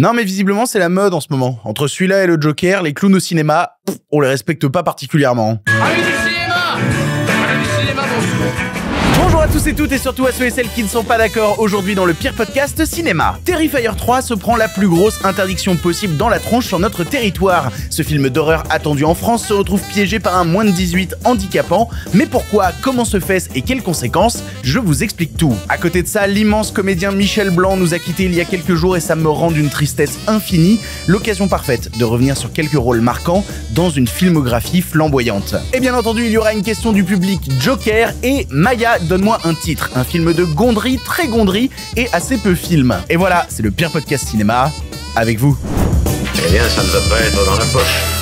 Non, mais visiblement, c'est la mode en ce moment. Entre celui-là et le Joker, les clowns au cinéma, on les respecte pas particulièrement. bonjour tous et toutes et surtout à ceux et celles qui ne sont pas d'accord aujourd'hui dans le pire podcast cinéma. Terrifier 3 se prend la plus grosse interdiction possible dans la tronche sur notre territoire. Ce film d'horreur attendu en France se retrouve piégé par un moins de 18 handicapant. Mais pourquoi, comment se fait-ce et quelles conséquences Je vous explique tout. À côté de ça, l'immense comédien Michel Blanc nous a quitté il y a quelques jours et ça me rend d'une tristesse infinie. L'occasion parfaite de revenir sur quelques rôles marquants dans une filmographie flamboyante. Et bien entendu, il y aura une question du public Joker et Maya, donne-moi un titre, un film de gondry, très gondry et assez peu film. Et voilà, c'est le pire podcast cinéma avec vous. Eh bien, ça ne va pas être dans la poche.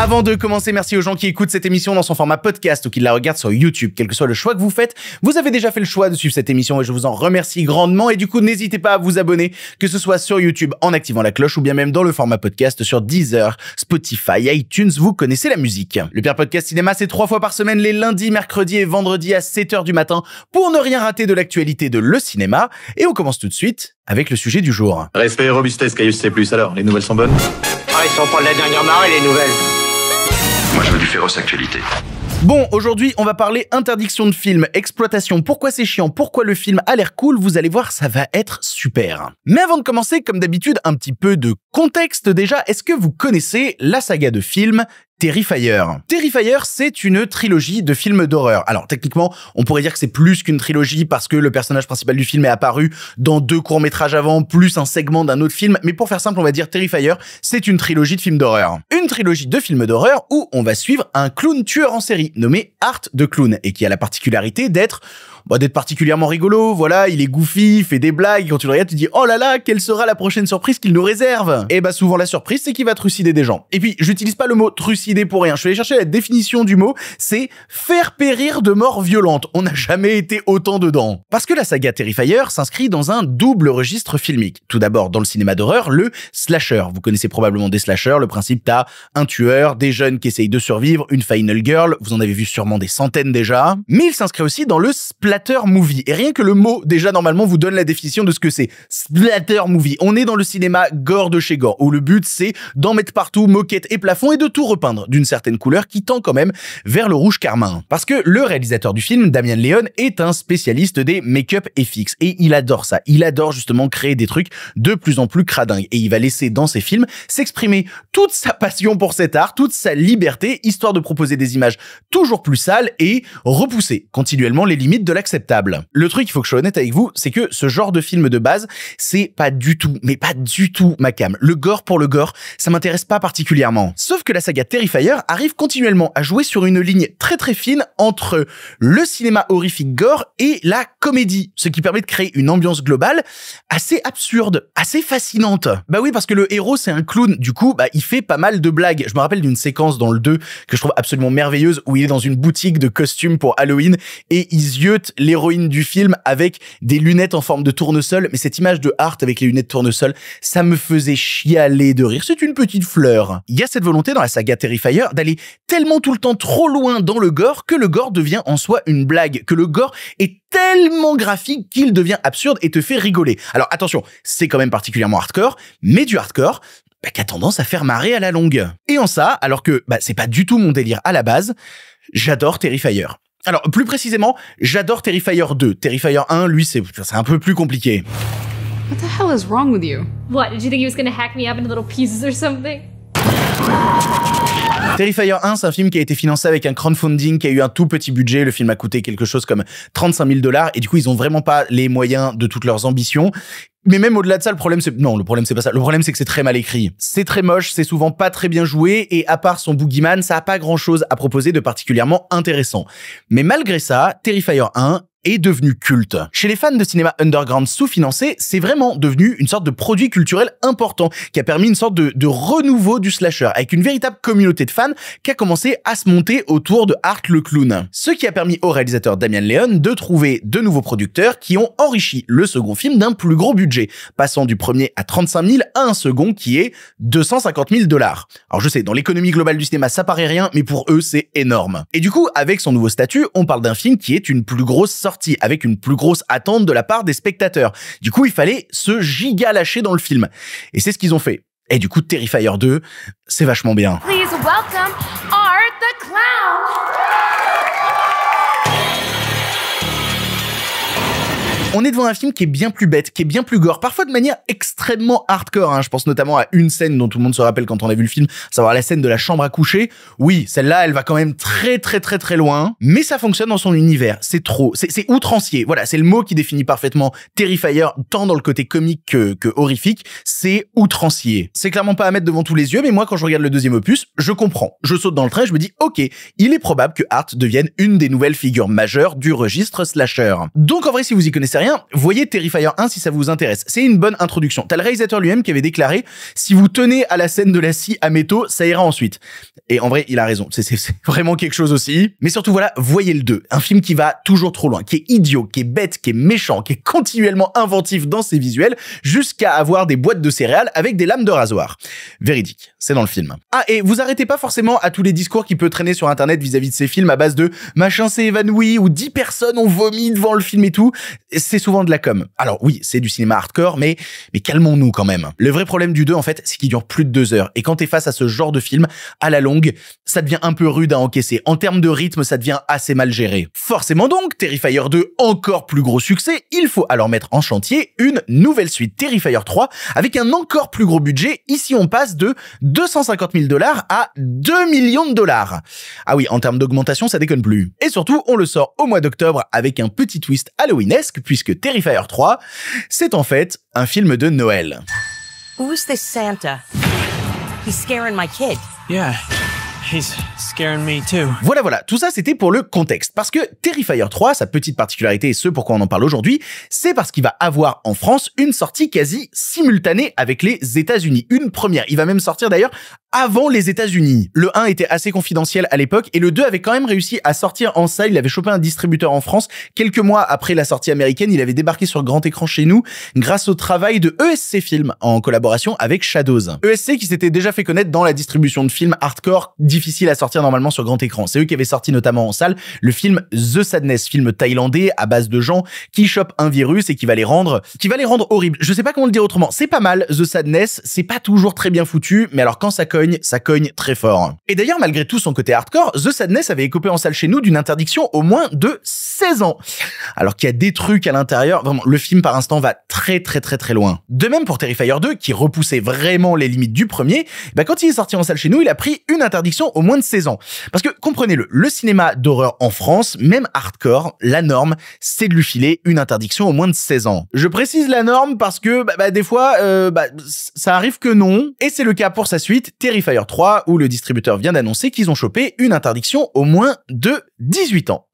Avant de commencer, merci aux gens qui écoutent cette émission dans son format podcast ou qui la regardent sur YouTube. Quel que soit le choix que vous faites, vous avez déjà fait le choix de suivre cette émission et je vous en remercie grandement. Et du coup, n'hésitez pas à vous abonner, que ce soit sur YouTube en activant la cloche ou bien même dans le format podcast sur Deezer, Spotify, iTunes. Vous connaissez la musique. Le Pire Podcast Cinéma, c'est trois fois par semaine, les lundis, mercredis et vendredis à 7h du matin pour ne rien rater de l'actualité de le cinéma. Et on commence tout de suite avec le sujet du jour. Respect et robustesse, c'est C+. Alors, les nouvelles sont bonnes Ah, ils sont pas de la dernière marée, les nouvelles moi, je veux du féroce actualité. Bon, aujourd'hui, on va parler interdiction de film, exploitation, pourquoi c'est chiant, pourquoi le film a l'air cool, vous allez voir, ça va être super. Mais avant de commencer, comme d'habitude, un petit peu de contexte déjà, est-ce que vous connaissez la saga de films Terrifier. Terrifier, c'est une trilogie de films d'horreur. Alors techniquement, on pourrait dire que c'est plus qu'une trilogie parce que le personnage principal du film est apparu dans deux courts-métrages avant, plus un segment d'un autre film, mais pour faire simple, on va dire Terrifier, c'est une trilogie de films d'horreur. Une trilogie de films d'horreur où on va suivre un clown tueur en série nommé Art de Clown et qui a la particularité d'être bah, d'être particulièrement rigolo. Voilà, il est goofy, il fait des blagues. quand tu le regardes, tu dis oh là là, quelle sera la prochaine surprise qu'il nous réserve Et eh bah souvent la surprise, c'est qu'il va trucider des gens. Et puis j'utilise pas le mot trucider pour rien. Je vais allé chercher la définition du mot, c'est faire périr de mort violente. On n'a jamais été autant dedans. Parce que la saga Terrifier s'inscrit dans un double registre filmique. Tout d'abord dans le cinéma d'horreur, le slasher. Vous connaissez probablement des slashers. Le principe, t'as un tueur, des jeunes qui essayent de survivre, une final girl. Vous en avez vu sûrement des centaines déjà. Mais il s'inscrit aussi dans le splash splatter movie. Et rien que le mot, déjà, normalement, vous donne la définition de ce que c'est. Splatter movie. On est dans le cinéma gore de chez gore, où le but, c'est d'en mettre partout, moquette et plafond, et de tout repeindre d'une certaine couleur qui tend quand même vers le rouge carmin. Parce que le réalisateur du film, Damien Leon, est un spécialiste des make-up FX. Et il adore ça. Il adore justement créer des trucs de plus en plus cradingues. Et il va laisser dans ses films s'exprimer toute sa passion pour cet art, toute sa liberté, histoire de proposer des images toujours plus sales et repousser continuellement les limites de l'action le truc, il faut que je sois honnête avec vous, c'est que ce genre de film de base, c'est pas du tout, mais pas du tout ma cam. Le gore pour le gore, ça m'intéresse pas particulièrement. Sauf que la saga Terrifier arrive continuellement à jouer sur une ligne très très fine entre le cinéma horrifique gore et la comédie, ce qui permet de créer une ambiance globale assez absurde, assez fascinante. Bah oui, parce que le héros, c'est un clown, du coup, bah, il fait pas mal de blagues. Je me rappelle d'une séquence dans le 2 que je trouve absolument merveilleuse où il est dans une boutique de costumes pour Halloween et il ziote l'héroïne du film, avec des lunettes en forme de tournesol. Mais cette image de Hart avec les lunettes tournesol, ça me faisait chialer de rire. C'est une petite fleur. Il y a cette volonté dans la saga Terrifier d'aller tellement tout le temps trop loin dans le gore que le gore devient en soi une blague, que le gore est tellement graphique qu'il devient absurde et te fait rigoler. Alors attention, c'est quand même particulièrement hardcore, mais du hardcore, bah, qui a tendance à faire marrer à la longue. Et en ça, alors que bah, c'est pas du tout mon délire à la base, j'adore Terrifier. Alors, plus précisément, j'adore Terrifier 2. Terrifier 1, lui, c'est un peu plus compliqué. What the hell is wrong with you? What, did you think he was hack me up into little pieces or something? Terrifier 1, c'est un film qui a été financé avec un crowdfunding, qui a eu un tout petit budget. Le film a coûté quelque chose comme 35 000 dollars. Et du coup, ils ont vraiment pas les moyens de toutes leurs ambitions mais même au-delà de ça, le problème, c'est non, le problème c'est pas ça. Le problème c'est que c'est très mal écrit, c'est très moche, c'est souvent pas très bien joué, et à part son boogeyman, ça a pas grand-chose à proposer de particulièrement intéressant. Mais malgré ça, Terrifier 1 est devenu culte. Chez les fans de cinéma underground sous-financé, c'est vraiment devenu une sorte de produit culturel important qui a permis une sorte de, renouveau du slasher avec une véritable communauté de fans qui a commencé à se monter autour de Art le clown. Ce qui a permis au réalisateur Damien Leon de trouver de nouveaux producteurs qui ont enrichi le second film d'un plus gros budget passant du premier à 35 000 à un second qui est 250 000 dollars. Alors je sais, dans l'économie globale du cinéma, ça paraît rien, mais pour eux, c'est énorme. Et du coup, avec son nouveau statut, on parle d'un film qui est une plus grosse sortie, avec une plus grosse attente de la part des spectateurs. Du coup, il fallait se giga lâcher dans le film. Et c'est ce qu'ils ont fait. Et du coup, Terrifier 2, c'est vachement bien. on est devant un film qui est bien plus bête, qui est bien plus gore, parfois de manière extrêmement hardcore. Hein. Je pense notamment à une scène dont tout le monde se rappelle quand on a vu le film, savoir la scène de la chambre à coucher. Oui, celle-là, elle va quand même très très très très loin, mais ça fonctionne dans son univers. C'est trop, c'est outrancier. Voilà, c'est le mot qui définit parfaitement Terrifier, tant dans le côté comique que, horrifique. C'est outrancier. C'est clairement pas à mettre devant tous les yeux, mais moi, quand je regarde le deuxième opus, je comprends. Je saute dans le train, je me dis, ok, il est probable que Art devienne une des nouvelles figures majeures du registre slasher. Donc en vrai, si vous y connaissez rien, Voyez Terrifier 1 si ça vous intéresse. C'est une bonne introduction. T'as le réalisateur lui-même qui avait déclaré si vous tenez à la scène de la scie à métaux, ça ira ensuite. Et en vrai, il a raison. C'est vraiment quelque chose aussi. Mais surtout, voilà, voyez le 2. Un film qui va toujours trop loin, qui est idiot, qui est bête, qui est méchant, qui est continuellement inventif dans ses visuels, jusqu'à avoir des boîtes de céréales avec des lames de rasoir. Véridique. C'est dans le film. Ah, et vous arrêtez pas forcément à tous les discours qui peut traîner sur Internet vis-à-vis de ces films à base de machin s'est évanoui ou 10 personnes ont vomi devant le film et tout c'est souvent de la com. Alors oui, c'est du cinéma hardcore, mais, mais calmons-nous quand même. Le vrai problème du 2, en fait, c'est qu'il dure plus de deux heures. Et quand t'es face à ce genre de film, à la longue, ça devient un peu rude à encaisser. En termes de rythme, ça devient assez mal géré. Forcément donc, Terrifier 2, encore plus gros succès, il faut alors mettre en chantier une nouvelle suite, Terrifier 3, avec un encore plus gros budget. Ici, on passe de 250 000 dollars à 2 millions de dollars. Ah oui, en termes d'augmentation, ça déconne plus. Et surtout, on le sort au mois d'octobre avec un petit twist halloweenesque, puisque puisque Terrifier 3, c'est en fait un film de Noël. Voilà, voilà, tout ça c'était pour le contexte. Parce que Terrifier 3, sa petite particularité et ce pourquoi on en parle aujourd'hui, c'est parce qu'il va avoir en France une sortie quasi simultanée avec les États-Unis. Une première. Il va même sortir d'ailleurs avant les États-Unis. Le 1 était assez confidentiel à l'époque et le 2 avait quand même réussi à sortir en salle. Il avait chopé un distributeur en France. Quelques mois après la sortie américaine, il avait débarqué sur grand écran chez nous grâce au travail de ESC Films en collaboration avec Shadows. ESC qui s'était déjà fait connaître dans la distribution de films hardcore, difficile à sortir normalement sur grand écran. C'est eux qui avaient sorti notamment en salle le film The Sadness, film thaïlandais à base de gens qui chopent un virus et qui va les rendre, qui va les rendre horribles. Je sais pas comment le dire autrement. C'est pas mal, The Sadness, c'est pas toujours très bien foutu, mais alors quand ça cogne, ça cogne très fort. Et d'ailleurs, malgré tout son côté hardcore, The Sadness avait écopé en salle chez nous d'une interdiction au moins de 16 ans. Alors qu'il y a des trucs à l'intérieur, vraiment, le film par instant va très très très très loin. De même pour Terrifier 2, qui repoussait vraiment les limites du premier, bah quand il est sorti en salle chez nous, il a pris une interdiction au moins de 16 ans. Parce que comprenez-le, le cinéma d'horreur en France, même hardcore, la norme, c'est de lui filer une interdiction au moins de 16 ans. Je précise la norme parce que bah, bah, des fois, euh, bah, ça arrive que non, et c'est le cas pour sa suite, Terrifier 3, où le distributeur vient d'annoncer qu'ils ont chopé une interdiction au moins de 18 ans.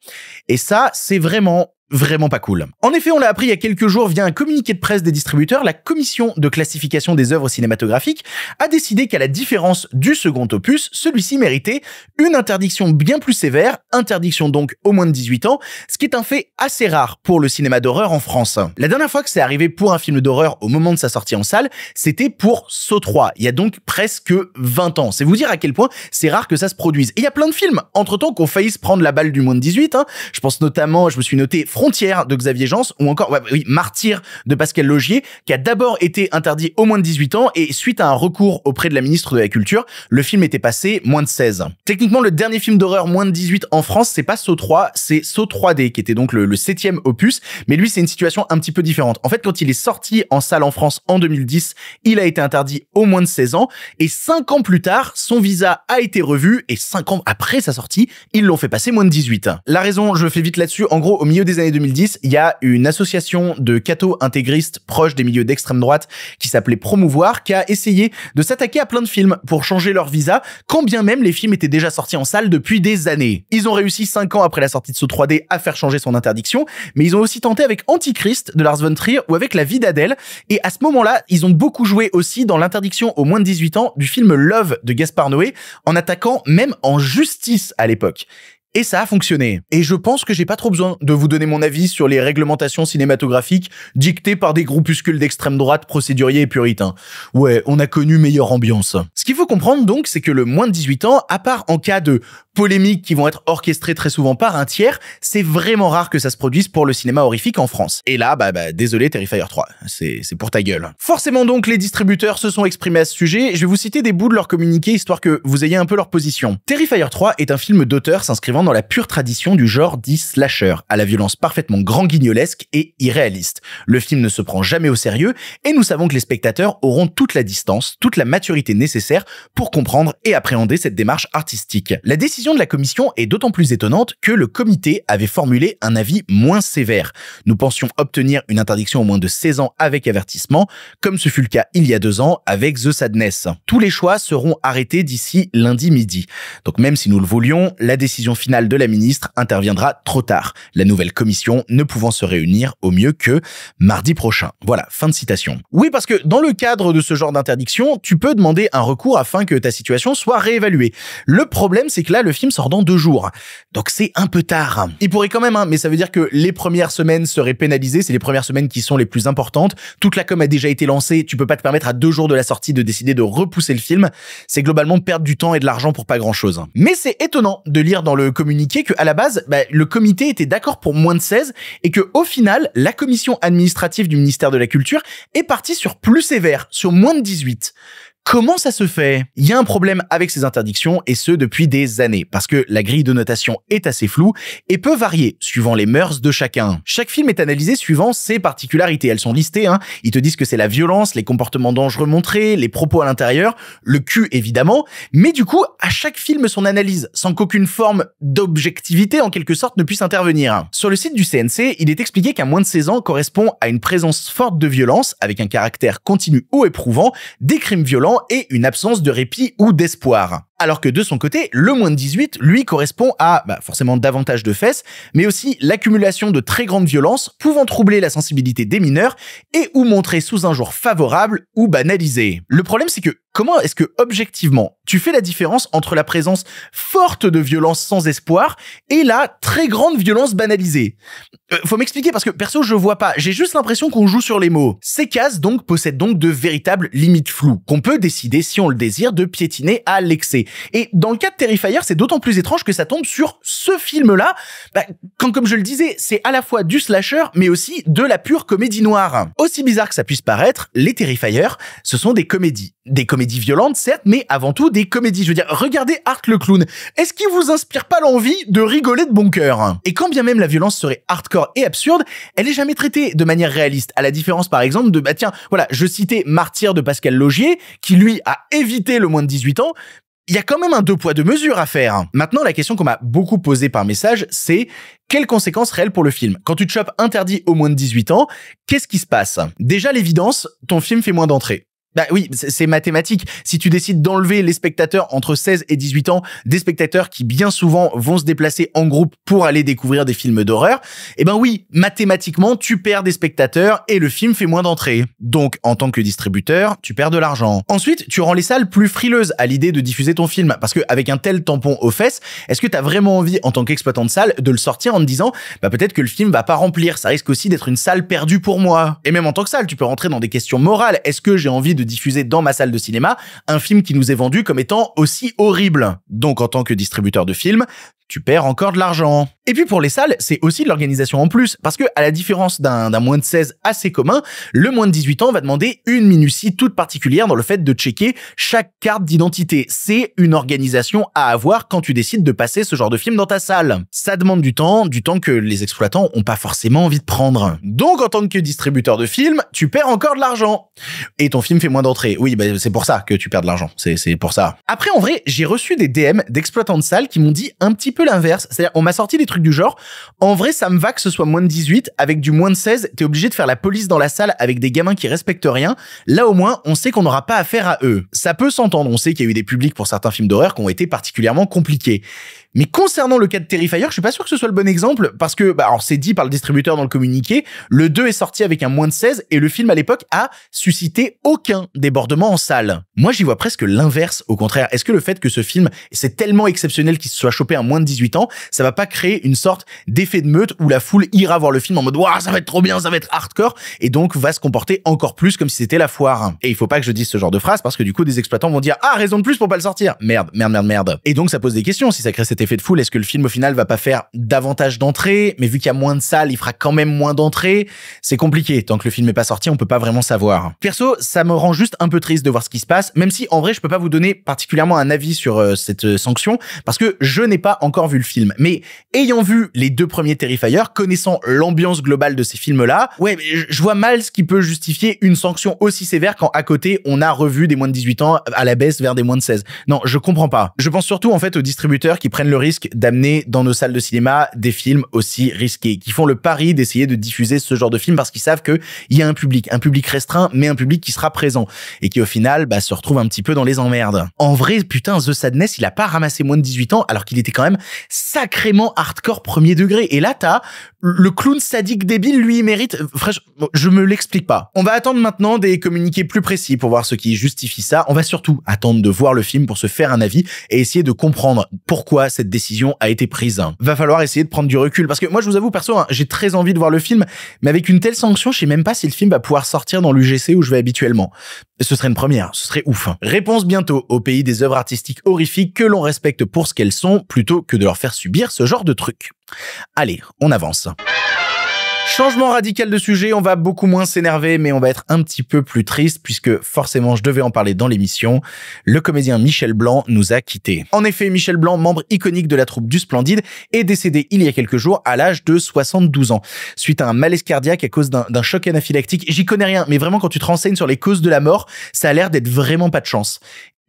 Et ça, c'est vraiment vraiment pas cool. En effet, on l'a appris il y a quelques jours via un communiqué de presse des distributeurs, la commission de classification des œuvres cinématographiques a décidé qu'à la différence du second opus, celui-ci méritait une interdiction bien plus sévère, interdiction donc au moins de 18 ans, ce qui est un fait assez rare pour le cinéma d'horreur en France. La dernière fois que c'est arrivé pour un film d'horreur au moment de sa sortie en salle, c'était pour Saw 3, il y a donc presque 20 ans. C'est vous dire à quel point c'est rare que ça se produise. Et il y a plein de films, entre-temps, qu'on failli se prendre la balle du moins de 18. Hein. Je pense notamment, je me suis noté Frontière de Xavier Jans ou encore oui, Martyr de Pascal Logier qui a d'abord été interdit au moins de 18 ans et suite à un recours auprès de la ministre de la Culture, le film était passé moins de 16. Techniquement, le dernier film d'horreur moins de 18 en France, c'est pas Saut 3, c'est so 3D qui était donc le, septième opus, mais lui c'est une situation un petit peu différente. En fait, quand il est sorti en salle en France en 2010, il a été interdit au moins de 16 ans et 5 ans plus tard, son visa a été revu et 5 ans après sa sortie, ils l'ont fait passer moins de 18. La raison, je fais vite là-dessus, en gros, au milieu des années 2010, il y a une association de cathos intégristes proches des milieux d'extrême droite qui s'appelait Promouvoir, qui a essayé de s'attaquer à plein de films pour changer leur visa, quand bien même les films étaient déjà sortis en salle depuis des années. Ils ont réussi 5 ans après la sortie de ce 3D à faire changer son interdiction, mais ils ont aussi tenté avec Antichrist de Lars von Trier ou avec La vie d'Adèle, et à ce moment-là, ils ont beaucoup joué aussi dans l'interdiction au moins de 18 ans du film Love de Gaspard Noé, en attaquant même en justice à l'époque. Et ça a fonctionné. Et je pense que j'ai pas trop besoin de vous donner mon avis sur les réglementations cinématographiques dictées par des groupuscules d'extrême droite procéduriers et puritains. Hein. Ouais, on a connu meilleure ambiance. Ce qu'il faut comprendre donc, c'est que le moins de 18 ans, à part en cas de polémiques qui vont être orchestrées très souvent par un tiers, c'est vraiment rare que ça se produise pour le cinéma horrifique en France. Et là, bah, bah désolé Terrifier 3, c'est pour ta gueule. Forcément donc, les distributeurs se sont exprimés à ce sujet, je vais vous citer des bouts de leur communiqué histoire que vous ayez un peu leur position. Terrifier 3 est un film d'auteur s'inscrivant dans la pure tradition du genre dit slasher, à la violence parfaitement grand guignolesque et irréaliste. Le film ne se prend jamais au sérieux, et nous savons que les spectateurs auront toute la distance, toute la maturité nécessaire pour comprendre et appréhender cette démarche artistique. La décision décision de la commission est d'autant plus étonnante que le comité avait formulé un avis moins sévère. Nous pensions obtenir une interdiction au moins de 16 ans avec avertissement, comme ce fut le cas il y a deux ans avec The Sadness. Tous les choix seront arrêtés d'ici lundi midi. Donc même si nous le voulions, la décision finale de la ministre interviendra trop tard, la nouvelle commission ne pouvant se réunir au mieux que mardi prochain. Voilà, fin de citation. Oui, parce que dans le cadre de ce genre d'interdiction, tu peux demander un recours afin que ta situation soit réévaluée. Le problème, c'est que là, le film sort dans deux jours. Donc c'est un peu tard. Il pourrait quand même, hein, mais ça veut dire que les premières semaines seraient pénalisées, c'est les premières semaines qui sont les plus importantes. Toute la com a déjà été lancée, tu peux pas te permettre à deux jours de la sortie de décider de repousser le film. C'est globalement perdre du temps et de l'argent pour pas grand chose. Mais c'est étonnant de lire dans le communiqué que à la base, bah, le comité était d'accord pour moins de 16 et que au final, la commission administrative du ministère de la Culture est partie sur plus sévère, sur moins de 18. Comment ça se fait Il y a un problème avec ces interdictions et ce depuis des années parce que la grille de notation est assez floue et peut varier suivant les mœurs de chacun. Chaque film est analysé suivant ses particularités. Elles sont listées. Hein. Ils te disent que c'est la violence, les comportements dangereux montrés, les propos à l'intérieur, le cul évidemment. Mais du coup, à chaque film son analyse sans qu'aucune forme d'objectivité en quelque sorte ne puisse intervenir. Sur le site du CNC, il est expliqué qu'un moins de 16 ans correspond à une présence forte de violence avec un caractère continu ou éprouvant, des crimes violents et une absence de répit ou d'espoir alors que de son côté, le moins de 18, lui, correspond à bah, forcément davantage de fesses, mais aussi l'accumulation de très grandes violences pouvant troubler la sensibilité des mineurs et ou montrer sous un jour favorable ou banalisé. Le problème, c'est que comment est-ce que objectivement tu fais la différence entre la présence forte de violence sans espoir et la très grande violence banalisée euh, Faut m'expliquer parce que perso je vois pas, j'ai juste l'impression qu'on joue sur les mots. Ces cases donc possèdent donc de véritables limites floues qu'on peut décider si on le désire de piétiner à l'excès. Et dans le cas de Terrifier, c'est d'autant plus étrange que ça tombe sur ce film-là, bah, quand comme je le disais, c'est à la fois du slasher, mais aussi de la pure comédie noire. Aussi bizarre que ça puisse paraître, les Terrifier, ce sont des comédies. Des comédies violentes, certes, mais avant tout des comédies. Je veux dire, regardez Art le clown. Est-ce qu'il vous inspire pas l'envie de rigoler de bon cœur Et quand bien même la violence serait hardcore et absurde, elle est jamais traitée de manière réaliste, à la différence par exemple de, bah tiens, voilà, je citais Martyr de Pascal Logier, qui lui a évité le moins de 18 ans, il y a quand même un deux poids deux mesures à faire. Hein. Maintenant, la question qu'on m'a beaucoup posée par message, c'est quelles conséquences réelles pour le film Quand tu te chopes interdit au moins de 18 ans, qu'est-ce qui se passe Déjà, l'évidence, ton film fait moins d'entrées. Bah oui, c'est mathématique. Si tu décides d'enlever les spectateurs entre 16 et 18 ans, des spectateurs qui bien souvent vont se déplacer en groupe pour aller découvrir des films d'horreur, eh ben oui, mathématiquement, tu perds des spectateurs et le film fait moins d'entrées. Donc, en tant que distributeur, tu perds de l'argent. Ensuite, tu rends les salles plus frileuses à l'idée de diffuser ton film parce que avec un tel tampon aux fesses, est-ce que tu as vraiment envie en tant qu'exploitant de salle de le sortir en te disant bah peut-être que le film va pas remplir, ça risque aussi d'être une salle perdue pour moi. Et même en tant que salle, tu peux rentrer dans des questions morales. Est-ce que j'ai envie de diffusé diffuser dans ma salle de cinéma un film qui nous est vendu comme étant aussi horrible. Donc en tant que distributeur de films, tu perds encore de l'argent. Et puis pour les salles, c'est aussi de l'organisation en plus, parce que à la différence d'un moins de 16 assez commun, le moins de 18 ans va demander une minutie toute particulière dans le fait de checker chaque carte d'identité. C'est une organisation à avoir quand tu décides de passer ce genre de film dans ta salle. Ça demande du temps, du temps que les exploitants ont pas forcément envie de prendre. Donc en tant que distributeur de films, tu perds encore de l'argent. Et ton film fait moins d'entrées. Oui, bah, c'est pour ça que tu perds de l'argent. C'est pour ça. Après, en vrai, j'ai reçu des DM d'exploitants de salles qui m'ont dit un petit peu l'inverse. C'est-à-dire, on m'a sorti des trucs du genre, en vrai, ça me va que ce soit moins de 18, avec du moins de 16, t'es obligé de faire la police dans la salle avec des gamins qui respectent rien. Là, au moins, on sait qu'on n'aura pas affaire à eux. Ça peut s'entendre. On sait qu'il y a eu des publics pour certains films d'horreur qui ont été particulièrement compliqués. Mais concernant le cas de Terrifier, je suis pas sûr que ce soit le bon exemple parce que, bah, alors c'est dit par le distributeur dans le communiqué, le 2 est sorti avec un moins de 16 et le film à l'époque a suscité aucun débordement en salle. Moi, j'y vois presque l'inverse. Au contraire, est-ce que le fait que ce film, c'est tellement exceptionnel qu'il se soit chopé à moins de 18 ans, ça va pas créer une sorte d'effet de meute où la foule ira voir le film en mode, waouh, ça va être trop bien, ça va être hardcore et donc va se comporter encore plus comme si c'était la foire. Et il faut pas que je dise ce genre de phrase parce que du coup, des exploitants vont dire, ah, raison de plus pour pas le sortir. Merde, merde, merde, merde. Et donc, ça pose des questions si ça crée cet effet de foule, est-ce que le film au final va pas faire davantage d'entrées, mais vu qu'il y a moins de salles, il fera quand même moins d'entrées. C'est compliqué. Tant que le film n'est pas sorti, on peut pas vraiment savoir. Perso, ça me rend juste un peu triste de voir ce qui se passe, même si en vrai, je peux pas vous donner particulièrement un avis sur euh, cette euh, sanction parce que je n'ai pas encore vu le film. Mais ayant vu les deux premiers Terrifier, connaissant l'ambiance globale de ces films-là, ouais, je vois mal ce qui peut justifier une sanction aussi sévère quand à côté, on a revu des moins de 18 ans à la baisse vers des moins de 16. Non, je comprends pas. Je pense surtout en fait aux distributeurs qui prennent le le risque d'amener dans nos salles de cinéma des films aussi risqués, qui font le pari d'essayer de diffuser ce genre de film parce qu'ils savent qu'il y a un public, un public restreint, mais un public qui sera présent et qui au final bah, se retrouve un petit peu dans les emmerdes. En vrai, putain, The Sadness, il a pas ramassé moins de 18 ans alors qu'il était quand même sacrément hardcore premier degré. Et là, t'as le clown sadique débile, lui, mérite. Euh, Frère, je me l'explique pas. On va attendre maintenant des communiqués plus précis pour voir ce qui justifie ça. On va surtout attendre de voir le film pour se faire un avis et essayer de comprendre pourquoi cette décision a été prise. Va falloir essayer de prendre du recul parce que moi je vous avoue perso, hein, j'ai très envie de voir le film, mais avec une telle sanction, je sais même pas si le film va pouvoir sortir dans l'UGC où je vais habituellement. Ce serait une première, ce serait ouf. Réponse bientôt au pays des œuvres artistiques horrifiques que l'on respecte pour ce qu'elles sont plutôt que de leur faire subir ce genre de truc. Allez, on avance. Changement radical de sujet, on va beaucoup moins s'énerver, mais on va être un petit peu plus triste puisque forcément je devais en parler dans l'émission. Le comédien Michel Blanc nous a quittés. En effet, Michel Blanc, membre iconique de la troupe du Splendide, est décédé il y a quelques jours à l'âge de 72 ans suite à un malaise cardiaque à cause d'un choc anaphylactique. J'y connais rien, mais vraiment quand tu te renseignes sur les causes de la mort, ça a l'air d'être vraiment pas de chance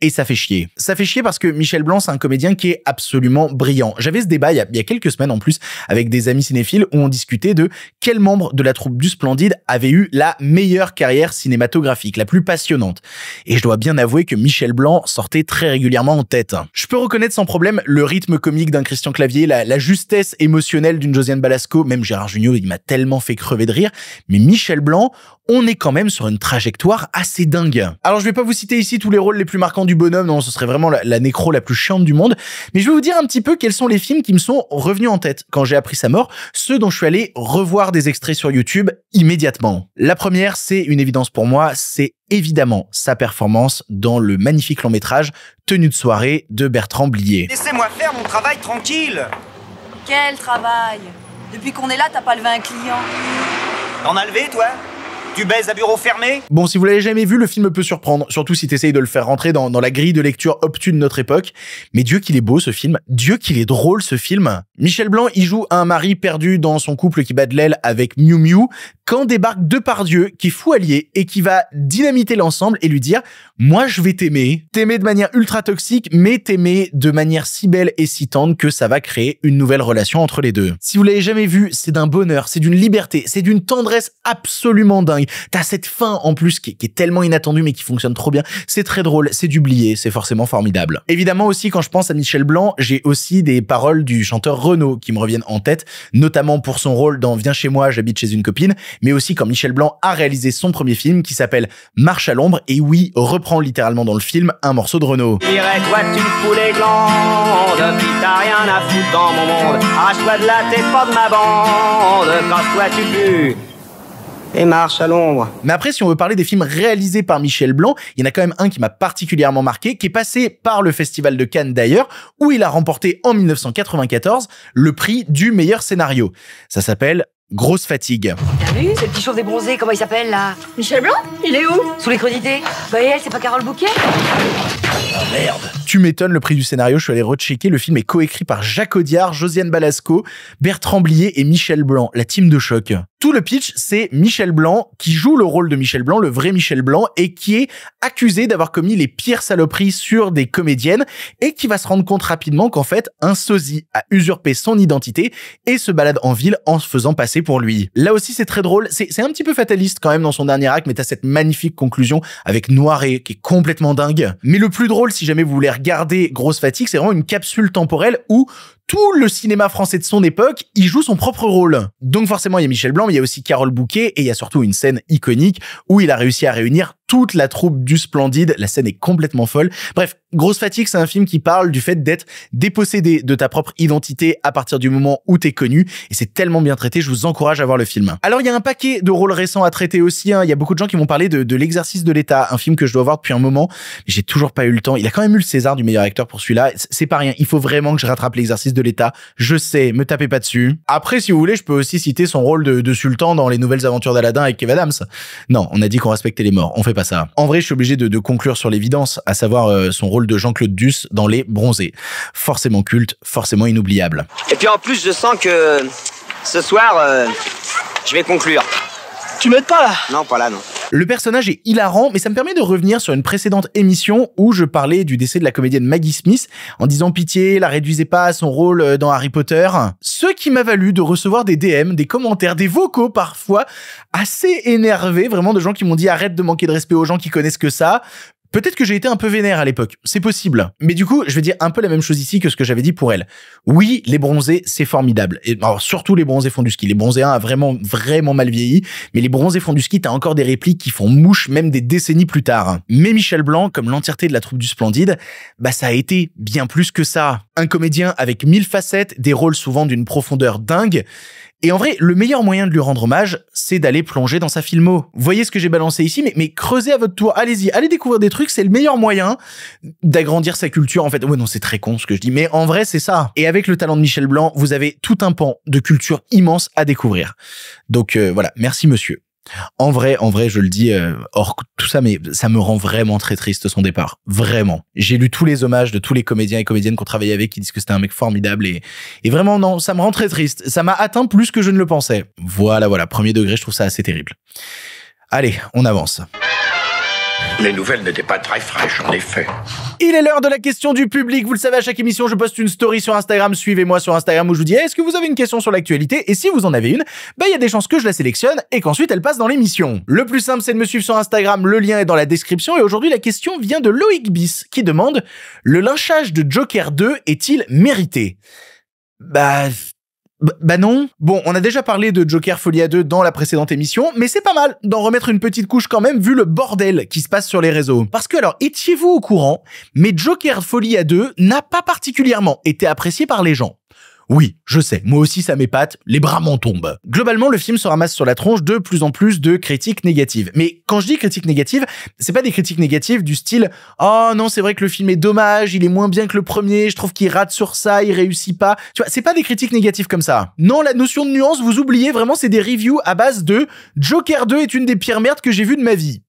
et ça fait chier. Ça fait chier parce que Michel Blanc, c'est un comédien qui est absolument brillant. J'avais ce débat il y, a, quelques semaines en plus avec des amis cinéphiles où on discutait de quel membre de la troupe du Splendide avait eu la meilleure carrière cinématographique, la plus passionnante. Et je dois bien avouer que Michel Blanc sortait très régulièrement en tête. Je peux reconnaître sans problème le rythme comique d'un Christian Clavier, la, justesse émotionnelle d'une Josiane Balasco, même Gérard Jugnot, il m'a tellement fait crever de rire, mais Michel Blanc, on est quand même sur une trajectoire assez dingue. Alors je vais pas vous citer ici tous les rôles les plus marquants du bonhomme, non, ce serait vraiment la, nécro la plus chiante du monde, mais je vais vous dire un petit peu quels sont les films qui me sont revenus en tête quand j'ai appris sa mort, ceux dont je suis allé revoir des extraits sur YouTube immédiatement. La première, c'est une évidence pour moi, c'est évidemment sa performance dans le magnifique long métrage Tenue de soirée de Bertrand Blier. Laissez-moi faire mon travail tranquille Quel travail Depuis qu'on est là, t'as pas levé un client. T'en as levé, toi tu à bureau fermé Bon, si vous l'avez jamais vu, le film peut surprendre, surtout si tu essayes de le faire rentrer dans, la grille de lecture obtue de notre époque. Mais Dieu qu'il est beau ce film, Dieu qu'il est drôle ce film. Michel Blanc y joue un mari perdu dans son couple qui bat de l'aile avec Miu Miu, quand débarque Dieu, qui fou et qui va dynamiter l'ensemble et lui dire « Moi, je vais t'aimer. T'aimer de manière ultra toxique, mais t'aimer de manière si belle et si tendre que ça va créer une nouvelle relation entre les deux. » Si vous l'avez jamais vu, c'est d'un bonheur, c'est d'une liberté, c'est d'une tendresse absolument dingue. T'as cette fin en plus qui est, tellement inattendue mais qui fonctionne trop bien. C'est très drôle, c'est dublié, c'est forcément formidable. Évidemment aussi, quand je pense à Michel Blanc, j'ai aussi des paroles du chanteur Renaud qui me reviennent en tête, notamment pour son rôle dans Viens chez moi, j'habite chez une copine, mais aussi quand Michel Blanc a réalisé son premier film qui s'appelle Marche à l'ombre et oui, reprend littéralement dans le film un morceau de Renaud. tu rien à dans mon monde. pas de ma et marche à l'ombre. Mais après, si on veut parler des films réalisés par Michel Blanc, il y en a quand même un qui m'a particulièrement marqué, qui est passé par le Festival de Cannes d'ailleurs, où il a remporté en 1994 le prix du meilleur scénario. Ça s'appelle Grosse fatigue. T'as vu ce petit chauve débronzé, comment il s'appelle là Michel Blanc Il est où Sous les crédités. Bah et c'est pas Carole Bouquet Ah merde Tu m'étonnes, le prix du scénario, je suis allé rechecker. Le film est coécrit par Jacques Audiard, Josiane Balasco, Bertrand Blier et Michel Blanc, la team de choc tout le pitch, c'est Michel Blanc qui joue le rôle de Michel Blanc, le vrai Michel Blanc, et qui est accusé d'avoir commis les pires saloperies sur des comédiennes, et qui va se rendre compte rapidement qu'en fait, un sosie a usurpé son identité et se balade en ville en se faisant passer pour lui. Là aussi, c'est très drôle, c'est un petit peu fataliste quand même dans son dernier acte, mais t'as cette magnifique conclusion avec Noiré qui est complètement dingue. Mais le plus drôle, si jamais vous voulez regarder Grosse Fatigue, c'est vraiment une capsule temporelle où tout le cinéma français de son époque, il joue son propre rôle. Donc forcément, il y a Michel Blanc, mais il y a aussi Carole Bouquet, et il y a surtout une scène iconique où il a réussi à réunir toute la troupe du Splendide. La scène est complètement folle. Bref, Grosse Fatigue, c'est un film qui parle du fait d'être dépossédé de ta propre identité à partir du moment où t'es connu. Et c'est tellement bien traité, je vous encourage à voir le film. Alors, il y a un paquet de rôles récents à traiter aussi. Hein. Il y a beaucoup de gens qui m'ont parlé de, L'exercice de l'État, un film que je dois voir depuis un moment. Mais j'ai toujours pas eu le temps. Il a quand même eu le César du meilleur acteur pour celui-là. C'est pas rien. Il faut vraiment que je rattrape L'exercice de l'État. Je sais, me tapez pas dessus. Après, si vous voulez, je peux aussi citer son rôle de, sultan dans Les Nouvelles Aventures d'Aladin avec Kev Adams. Non, on a dit qu'on respectait les morts pas ça. En vrai, je suis obligé de, conclure sur l'évidence, à savoir euh, son rôle de Jean-Claude Duss dans Les Bronzés. Forcément culte, forcément inoubliable. Et puis en plus, je sens que euh, ce soir, euh, je vais conclure. Tu m'aides pas là Non, pas là, non. Le personnage est hilarant, mais ça me permet de revenir sur une précédente émission où je parlais du décès de la comédienne Maggie Smith en disant pitié, la réduisez pas à son rôle euh, dans Harry Potter. Ce qui m'a valu de recevoir des DM, des commentaires, des vocaux parfois assez énervés, vraiment de gens qui m'ont dit arrête de manquer de respect aux gens qui connaissent que ça. Peut-être que j'ai été un peu vénère à l'époque, c'est possible. Mais du coup, je vais dire un peu la même chose ici que ce que j'avais dit pour elle. Oui, les bronzés, c'est formidable. Et surtout les bronzés font du Les bronzés 1 a vraiment, vraiment mal vieilli. Mais les bronzés font du ski, t'as encore des répliques qui font mouche même des décennies plus tard. Hein. Mais Michel Blanc, comme l'entièreté de la troupe du Splendide, bah, ça a été bien plus que ça. Un comédien avec mille facettes, des rôles souvent d'une profondeur dingue, et en vrai, le meilleur moyen de lui rendre hommage, c'est d'aller plonger dans sa filmo. Vous voyez ce que j'ai balancé ici, mais, creusez à votre tour, allez-y, allez découvrir des trucs, c'est le meilleur moyen d'agrandir sa culture. En fait, ouais non, c'est très con ce que je dis, mais en vrai, c'est ça. Et avec le talent de Michel Blanc, vous avez tout un pan de culture immense à découvrir. Donc euh, voilà, merci monsieur. En vrai, en vrai, je le dis euh, Or tout ça, mais ça me rend vraiment très triste son départ. Vraiment. J'ai lu tous les hommages de tous les comédiens et comédiennes qu'on travaillait avec qui disent que c'était un mec formidable et, et vraiment, non, ça me rend très triste. Ça m'a atteint plus que je ne le pensais. Voilà, voilà. Premier degré, je trouve ça assez terrible. Allez, on avance. Les nouvelles n'étaient pas très fraîches, en effet. Il est l'heure de la question du public. Vous le savez, à chaque émission, je poste une story sur Instagram. Suivez-moi sur Instagram où je vous dis est-ce que vous avez une question sur l'actualité Et si vous en avez une, bah il y a des chances que je la sélectionne et qu'ensuite elle passe dans l'émission. Le plus simple, c'est de me suivre sur Instagram. Le lien est dans la description. Et aujourd'hui, la question vient de Loïc Bis qui demande le lynchage de Joker 2 est-il mérité Bah bah non. Bon, on a déjà parlé de Joker Folie à 2 dans la précédente émission, mais c'est pas mal d'en remettre une petite couche quand même vu le bordel qui se passe sur les réseaux. Parce que alors, étiez-vous au courant, mais Joker Folie à 2 n'a pas particulièrement été apprécié par les gens. Oui, je sais, moi aussi ça m'épate, les bras m'en tombent. Globalement, le film se ramasse sur la tronche de plus en plus de critiques négatives. Mais quand je dis critiques négatives, c'est pas des critiques négatives du style "Oh non, c'est vrai que le film est dommage, il est moins bien que le premier, je trouve qu'il rate sur ça, il réussit pas." Tu vois, c'est pas des critiques négatives comme ça. Non, la notion de nuance, vous oubliez vraiment, c'est des reviews à base de "Joker 2 est une des pires merdes que j'ai vues de ma vie."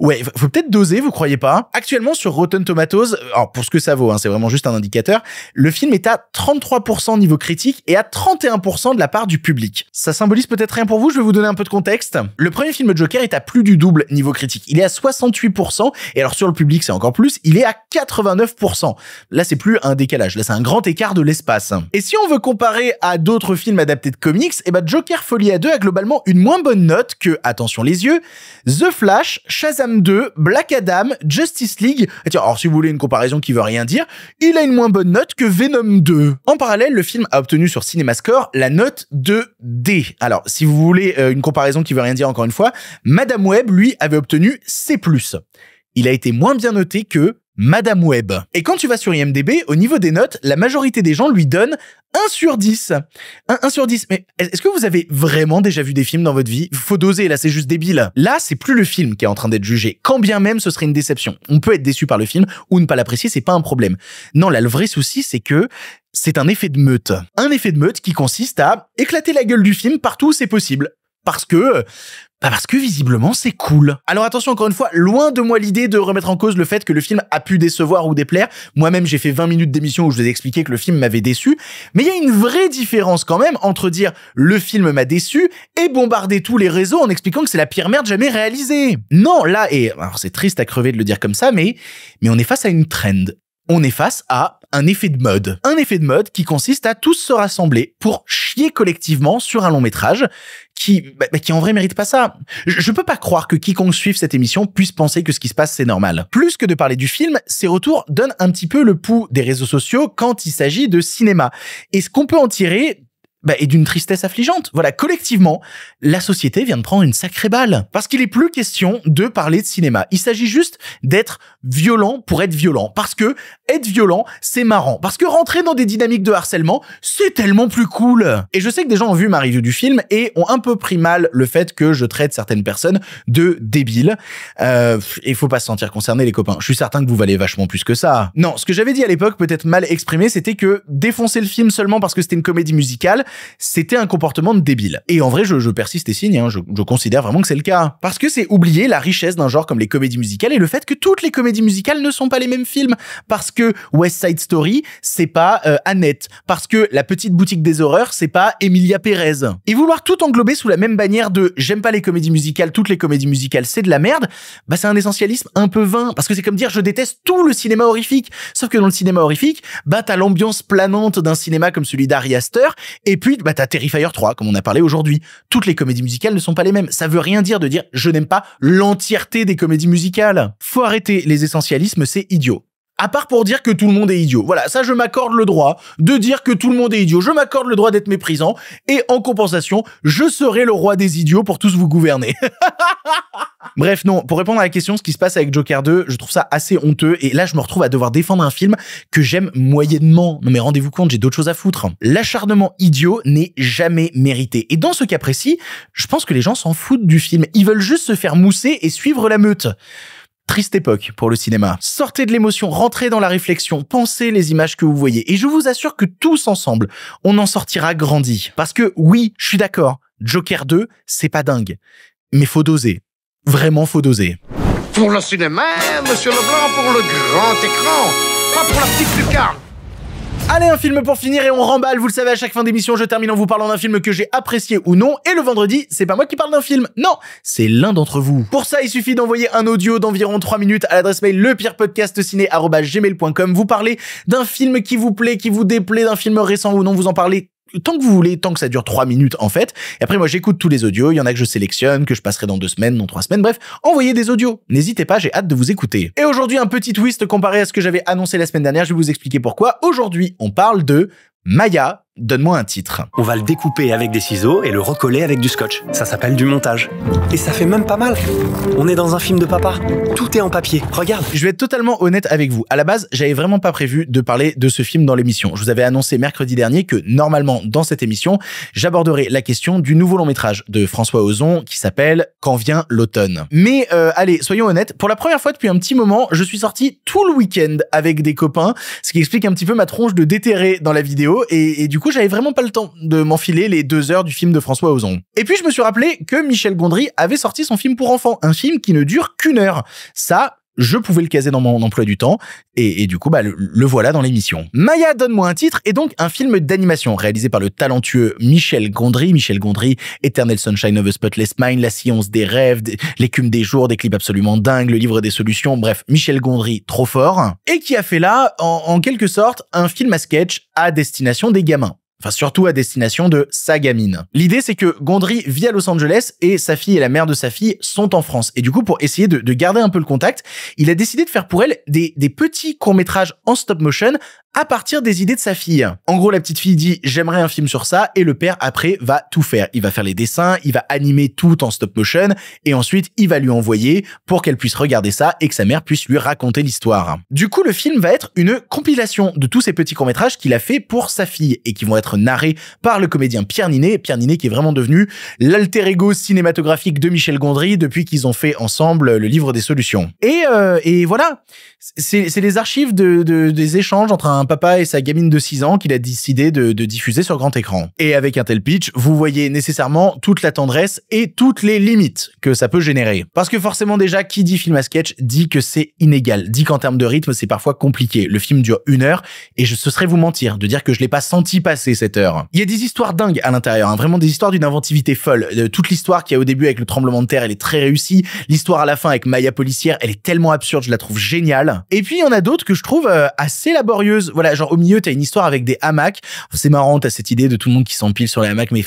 Ouais, faut peut-être doser, vous croyez pas Actuellement sur Rotten Tomatoes, euh, pour ce que ça vaut, hein, c'est vraiment juste un indicateur, le film est à 33% niveau critique et à 31% de la part du public. Ça symbolise peut-être rien pour vous, je vais vous donner un peu de contexte. Le premier film Joker est à plus du double niveau critique, il est à 68% et alors sur le public c'est encore plus, il est à 89%. Là c'est plus un décalage, là c'est un grand écart de l'espace. Et si on veut comparer à d'autres films adaptés de comics, eh ben Joker Folie à 2 a globalement une moins bonne note que, attention les yeux, The Flash, Shazam 2, Black Adam, Justice League. alors si vous voulez une comparaison qui veut rien dire, il a une moins bonne note que Venom 2. En parallèle, le film a obtenu sur CinemaScore la note de D. Alors, si vous voulez euh, une comparaison qui veut rien dire encore une fois, Madame Web, lui, avait obtenu C+. Il a été moins bien noté que Madame Web. Et quand tu vas sur IMDB, au niveau des notes, la majorité des gens lui donnent 1 sur 10. 1, sur 10. Mais est-ce que vous avez vraiment déjà vu des films dans votre vie Faut doser, là c'est juste débile. Là, c'est plus le film qui est en train d'être jugé, quand bien même ce serait une déception. On peut être déçu par le film ou ne pas l'apprécier, c'est pas un problème. Non, là le vrai souci c'est que c'est un effet de meute. Un effet de meute qui consiste à éclater la gueule du film partout où c'est possible parce que bah, parce que visiblement c'est cool. Alors attention encore une fois, loin de moi l'idée de remettre en cause le fait que le film a pu décevoir ou déplaire. Moi-même j'ai fait 20 minutes d'émission où je vous ai expliqué que le film m'avait déçu, mais il y a une vraie différence quand même entre dire le film m'a déçu et bombarder tous les réseaux en expliquant que c'est la pire merde jamais réalisée. Non, là et alors c'est triste à crever de le dire comme ça mais mais on est face à une trend. On est face à un effet de mode. Un effet de mode qui consiste à tous se rassembler pour chier collectivement sur un long métrage qui, bah, bah, qui en vrai mérite pas ça. Je, ne peux pas croire que quiconque suive cette émission puisse penser que ce qui se passe c'est normal. Plus que de parler du film, ces retours donnent un petit peu le pouls des réseaux sociaux quand il s'agit de cinéma. Et ce qu'on peut en tirer bah, d'une tristesse affligeante. Voilà, collectivement, la société vient de prendre une sacrée balle. Parce qu'il est plus question de parler de cinéma. Il s'agit juste d'être violent pour être violent. Parce que être violent, c'est marrant. Parce que rentrer dans des dynamiques de harcèlement, c'est tellement plus cool. Et je sais que des gens ont vu ma review du film et ont un peu pris mal le fait que je traite certaines personnes de débiles. Euh, faut pas se sentir concerné, les copains. Je suis certain que vous valez vachement plus que ça. Non, ce que j'avais dit à l'époque, peut-être mal exprimé, c'était que défoncer le film seulement parce que c'était une comédie musicale, c'était un comportement de débile. Et en vrai, je, je persiste et signe, hein. je, je considère vraiment que c'est le cas. Parce que c'est oublier la richesse d'un genre comme les comédies musicales et le fait que toutes les comédies comédies musicales ne sont pas les mêmes films parce que West Side Story, c'est pas euh, Annette, parce que La Petite Boutique des Horreurs, c'est pas Emilia Perez. Et vouloir tout englober sous la même bannière de j'aime pas les comédies musicales, toutes les comédies musicales, c'est de la merde, bah c'est un essentialisme un peu vain parce que c'est comme dire je déteste tout le cinéma horrifique. Sauf que dans le cinéma horrifique, bah t'as l'ambiance planante d'un cinéma comme celui d'Ari Aster et puis bah t'as Terrifier 3 comme on a parlé aujourd'hui. Toutes les comédies musicales ne sont pas les mêmes. Ça veut rien dire de dire je n'aime pas l'entièreté des comédies musicales. Faut arrêter les essentialisme, c'est idiot. À part pour dire que tout le monde est idiot. Voilà, ça je m'accorde le droit de dire que tout le monde est idiot. Je m'accorde le droit d'être méprisant. Et en compensation, je serai le roi des idiots pour tous vous gouverner. Bref, non, pour répondre à la question, ce qui se passe avec Joker 2, je trouve ça assez honteux. Et là, je me retrouve à devoir défendre un film que j'aime moyennement. Non mais rendez-vous compte, j'ai d'autres choses à foutre. L'acharnement idiot n'est jamais mérité. Et dans ce cas précis, je pense que les gens s'en foutent du film. Ils veulent juste se faire mousser et suivre la meute. Triste époque pour le cinéma. Sortez de l'émotion, rentrez dans la réflexion, pensez les images que vous voyez. Et je vous assure que tous ensemble, on en sortira grandi. Parce que oui, je suis d'accord, Joker 2, c'est pas dingue. Mais faut doser. Vraiment faut doser. Pour le cinéma, monsieur Leblanc, pour le grand écran, pas pour la petite lucarne. Allez, un film pour finir et on remballe. Vous le savez, à chaque fin d'émission, je termine en vous parlant d'un film que j'ai apprécié ou non. Et le vendredi, c'est pas moi qui parle d'un film. Non, c'est l'un d'entre vous. Pour ça, il suffit d'envoyer un audio d'environ 3 minutes à l'adresse mail lepirepodcastciné.com. Vous parlez d'un film qui vous plaît, qui vous déplaît, d'un film récent ou non, vous en parlez tant que vous voulez, tant que ça dure trois minutes en fait. Et après, moi, j'écoute tous les audios. Il y en a que je sélectionne, que je passerai dans deux semaines, dans trois semaines. Bref, envoyez des audios. N'hésitez pas, j'ai hâte de vous écouter. Et aujourd'hui, un petit twist comparé à ce que j'avais annoncé la semaine dernière. Je vais vous expliquer pourquoi. Aujourd'hui, on parle de Maya Donne-moi un titre. On va le découper avec des ciseaux et le recoller avec du scotch. Ça s'appelle du montage. Et ça fait même pas mal. On est dans un film de papa. Tout est en papier. Regarde. Je vais être totalement honnête avec vous. À la base, j'avais vraiment pas prévu de parler de ce film dans l'émission. Je vous avais annoncé mercredi dernier que normalement, dans cette émission, j'aborderai la question du nouveau long métrage de François Ozon qui s'appelle Quand vient l'automne. Mais euh, allez, soyons honnêtes. Pour la première fois depuis un petit moment, je suis sorti tout le week-end avec des copains, ce qui explique un petit peu ma tronche de déterré dans la vidéo et du coup j'avais vraiment pas le temps de m'enfiler les deux heures du film de François Ozon. Et puis, je me suis rappelé que Michel Gondry avait sorti son film pour enfants, un film qui ne dure qu'une heure. Ça, je pouvais le caser dans mon emploi du temps, et, du coup, bah, le, voilà dans l'émission. Maya, donne-moi un titre, et donc un film d'animation réalisé par le talentueux Michel Gondry. Michel Gondry, Eternal Sunshine of a Spotless Mind, La Science des rêves, L'écume des jours, des clips absolument dingues, Le livre des solutions, bref, Michel Gondry, trop fort, et qui a fait là, en quelque sorte, un film à sketch à destination des gamins. Enfin, surtout à destination de sa gamine. L'idée, c'est que Gondry vit à Los Angeles et sa fille et la mère de sa fille sont en France. Et du coup, pour essayer de, garder un peu le contact, il a décidé de faire pour elle des, des petits courts-métrages en stop-motion à partir des idées de sa fille. En gros, la petite fille dit j'aimerais un film sur ça et le père après va tout faire. Il va faire les dessins, il va animer tout en stop motion et ensuite il va lui envoyer pour qu'elle puisse regarder ça et que sa mère puisse lui raconter l'histoire. Du coup, le film va être une compilation de tous ces petits courts-métrages qu'il a fait pour sa fille et qui vont être narré par le comédien Pierre Ninet. Pierre Ninet qui est vraiment devenu l'alter ego cinématographique de Michel Gondry depuis qu'ils ont fait ensemble le livre des solutions. Et, euh, voilà, c'est les archives de, des échanges entre un papa et sa gamine de 6 ans qu'il a décidé de, diffuser sur grand écran. Et avec un tel pitch, vous voyez nécessairement toute la tendresse et toutes les limites que ça peut générer. Parce que forcément déjà, qui dit film à sketch dit que c'est inégal, dit qu'en termes de rythme, c'est parfois compliqué. Le film dure une heure et je, ce serait vous mentir de dire que je l'ai pas senti passer il y a des histoires dingues à l'intérieur, hein. vraiment des histoires d'une inventivité folle. Euh, toute l'histoire qu'il y a au début avec le tremblement de terre, elle est très réussie. L'histoire à la fin avec Maya policière, elle est tellement absurde, je la trouve géniale. Et puis il y en a d'autres que je trouve euh, assez laborieuses. Voilà, genre au milieu, t'as une histoire avec des hamacs. C'est marrant, t'as cette idée de tout le monde qui s'empile sur les hamacs, mais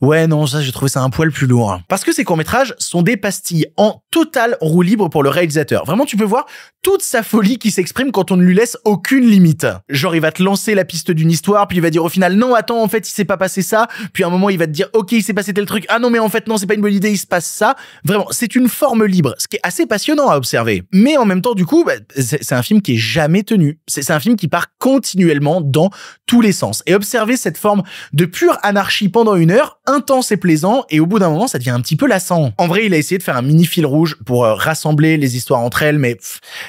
ouais, non, ça j'ai trouvé ça un poil plus lourd. Parce que ces courts-métrages sont des pastilles en totale roue libre pour le réalisateur. Vraiment, tu peux voir toute sa folie qui s'exprime quand on ne lui laisse aucune limite. Genre, il va te lancer la piste d'une histoire, puis il va dire au final non, attends, en fait, il s'est pas passé ça. Puis à un moment, il va te dire, ok, il s'est passé tel truc. Ah non, mais en fait, non, c'est pas une bonne idée, il se passe ça. Vraiment, c'est une forme libre, ce qui est assez passionnant à observer. Mais en même temps, du coup, bah, c'est un film qui est jamais tenu. C'est un film qui part continuellement dans tous les sens. Et observer cette forme de pure anarchie pendant une heure, intense et plaisant, et au bout d'un moment, ça devient un petit peu lassant. En vrai, il a essayé de faire un mini fil rouge pour euh, rassembler les histoires entre elles, mais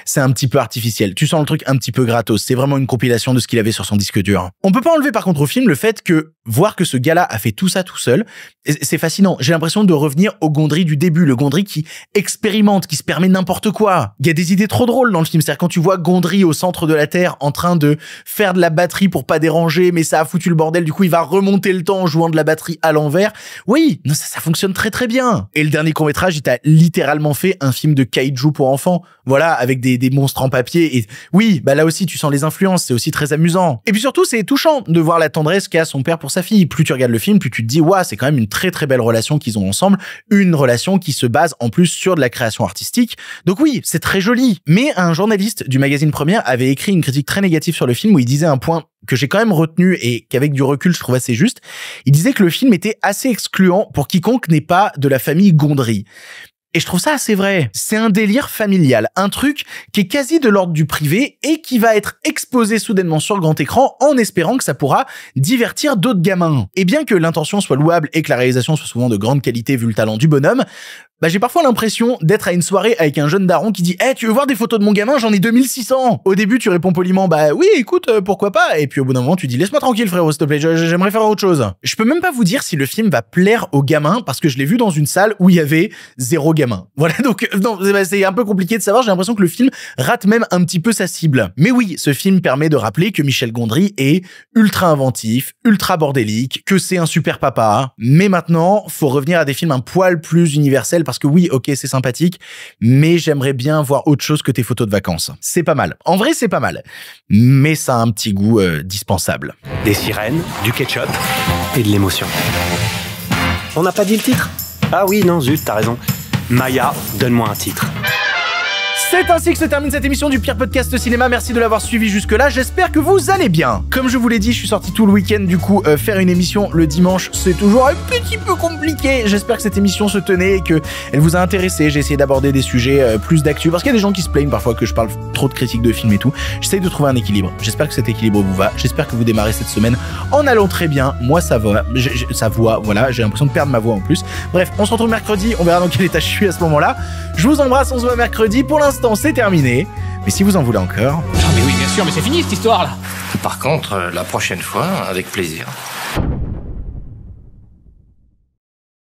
c'est un petit peu artificiel. Tu sens le truc un petit peu gratos. C'est vraiment une compilation de ce qu'il avait sur son disque dur. On peut pas enlever par contre au film le fait que voir que ce gars-là a fait tout ça tout seul, c'est fascinant. J'ai l'impression de revenir au Gondry du début, le Gondry qui expérimente, qui se permet n'importe quoi. Il y a des idées trop drôles dans le film. C'est-à-dire quand tu vois Gondry au centre de la Terre en train de faire de la batterie pour pas déranger, mais ça a foutu le bordel. Du coup, il va remonter le temps en jouant de la batterie à l'envers. Oui, non, ça, ça fonctionne très très bien. Et le dernier court métrage, il t'a littéralement fait un film de kaiju pour enfants. Voilà, avec des, des monstres en papier. Et oui, bah là aussi, tu sens les influences. C'est aussi très amusant. Et puis surtout, c'est touchant de voir la tendresse qu'à qu'a son père pour sa fille. Plus tu regardes le film, plus tu te dis, waouh, c'est quand même une très très belle relation qu'ils ont ensemble. Une relation qui se base en plus sur de la création artistique. Donc oui, c'est très joli. Mais un journaliste du magazine Première avait écrit une critique très négative sur le film où il disait un point que j'ai quand même retenu et qu'avec du recul je trouve assez juste. Il disait que le film était assez excluant pour quiconque n'est pas de la famille Gondry. Et je trouve ça assez vrai. C'est un délire familial, un truc qui est quasi de l'ordre du privé et qui va être exposé soudainement sur le grand écran en espérant que ça pourra divertir d'autres gamins. Et bien que l'intention soit louable et que la réalisation soit souvent de grande qualité vu le talent du bonhomme, bah j'ai parfois l'impression d'être à une soirée avec un jeune daron qui dit "Eh, tu veux voir des photos de mon gamin J'en ai 2600." Au début, tu réponds poliment "Bah oui, écoute, euh, pourquoi pas." Et puis au bout d'un moment, tu dis "Laisse-moi tranquille frérot, s'il te plaît, j'aimerais faire autre chose." Je peux même pas vous dire si le film va plaire aux gamins parce que je l'ai vu dans une salle où il y avait zéro gamin. Voilà, donc euh, non, bah, c'est un peu compliqué de savoir, j'ai l'impression que le film rate même un petit peu sa cible. Mais oui, ce film permet de rappeler que Michel Gondry est ultra inventif, ultra bordélique, que c'est un super papa, mais maintenant, faut revenir à des films un poil plus universels parce que oui, ok, c'est sympathique, mais j'aimerais bien voir autre chose que tes photos de vacances. C'est pas mal. En vrai, c'est pas mal. Mais ça a un petit goût euh, dispensable. Des sirènes, du ketchup et de l'émotion. On n'a pas dit le titre Ah oui, non, zut, t'as raison. Maya, donne-moi un titre. C'est ainsi que se termine cette émission du pire podcast cinéma. Merci de l'avoir suivi jusque-là. J'espère que vous allez bien. Comme je vous l'ai dit, je suis sorti tout le week-end. Du coup, euh, faire une émission le dimanche, c'est toujours un petit peu compliqué. J'espère que cette émission se tenait et que elle vous a intéressé. J'ai essayé d'aborder des sujets euh, plus d'actu parce qu'il y a des gens qui se plaignent parfois que je parle trop de critiques de films et tout. J'essaye de trouver un équilibre. J'espère que cet équilibre vous va. J'espère que vous démarrez cette semaine en allant très bien. Moi, ça va. ça voix, voilà. J'ai l'impression de perdre ma voix en plus. Bref, on se retrouve mercredi. On verra dans quel état je suis à ce moment-là. Je vous embrasse. On se voit mercredi. Pour l'instant, c'est terminé. Mais si vous en voulez encore. Ah, mais oui, bien sûr, mais c'est fini cette histoire-là. Par contre, euh, la prochaine fois, avec plaisir.